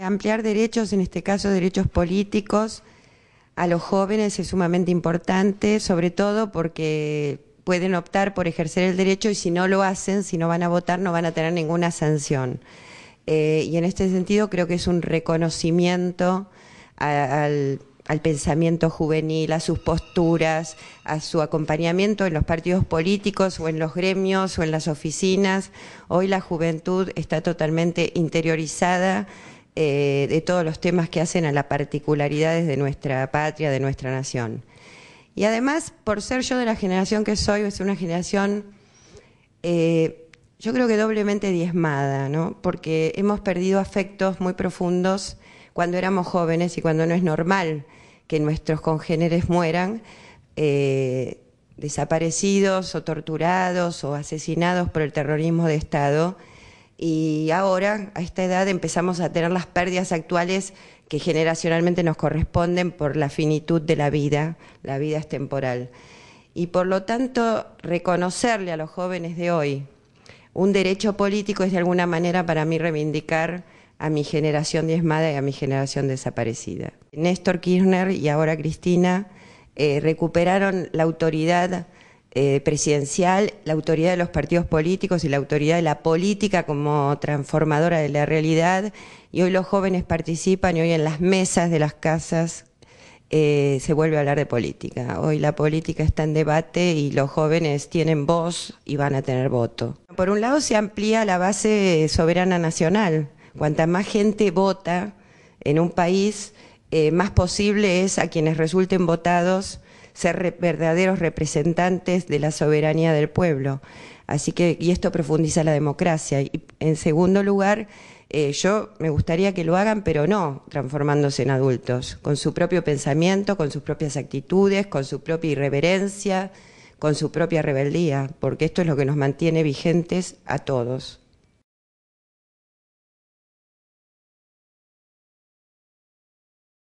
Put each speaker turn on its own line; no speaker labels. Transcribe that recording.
Ampliar derechos, en este caso derechos políticos, a los jóvenes es sumamente importante, sobre todo porque pueden optar por ejercer el derecho y si no lo hacen, si no van a votar, no van a tener ninguna sanción. Eh, y en este sentido creo que es un reconocimiento al pensamiento juvenil, a sus posturas, a su acompañamiento en los partidos políticos o en los gremios o en las oficinas. Hoy la juventud está totalmente interiorizada eh, de todos los temas que hacen a las particularidades de nuestra patria, de nuestra nación. Y además, por ser yo de la generación que soy, es una generación, eh, yo creo que doblemente diezmada, ¿no? Porque hemos perdido afectos muy profundos cuando éramos jóvenes y cuando no es normal que nuestros congéneres mueran. Eh, desaparecidos o torturados o asesinados por el terrorismo de Estado y ahora a esta edad empezamos a tener las pérdidas actuales que generacionalmente nos corresponden por la finitud de la vida, la vida es temporal. Y por lo tanto, reconocerle a los jóvenes de hoy un derecho político es de alguna manera para mí reivindicar a mi generación diezmada y a mi generación desaparecida. Néstor Kirchner y ahora Cristina eh, recuperaron la autoridad eh, presidencial, la autoridad de los partidos políticos y la autoridad de la política como transformadora de la realidad. Y hoy los jóvenes participan y hoy en las mesas de las casas eh, se vuelve a hablar de política. Hoy la política está en debate y los jóvenes tienen voz y van a tener voto. Por un lado se amplía la base soberana nacional. Cuanta más gente vota en un país, eh, más posible es a quienes resulten votados ser verdaderos representantes de la soberanía del pueblo. Así que, y esto profundiza la democracia. Y en segundo lugar, eh, yo me gustaría que lo hagan, pero no transformándose en adultos, con su propio pensamiento, con sus propias actitudes, con su propia irreverencia, con su propia rebeldía, porque esto es lo que nos mantiene vigentes a todos.